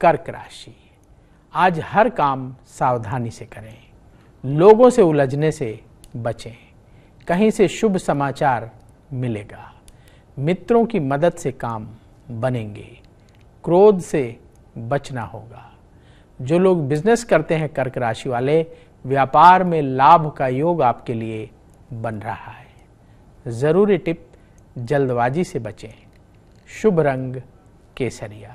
कर्क राशि आज हर काम सावधानी से करें लोगों से उलझने से बचें कहीं से शुभ समाचार मिलेगा मित्रों की मदद से काम बनेंगे क्रोध से बचना होगा जो लोग बिजनेस करते हैं कर्क राशि वाले व्यापार में लाभ का योग आपके लिए बन रहा है ज़रूरी टिप जल्दबाजी से बचें शुभ रंग केसरिया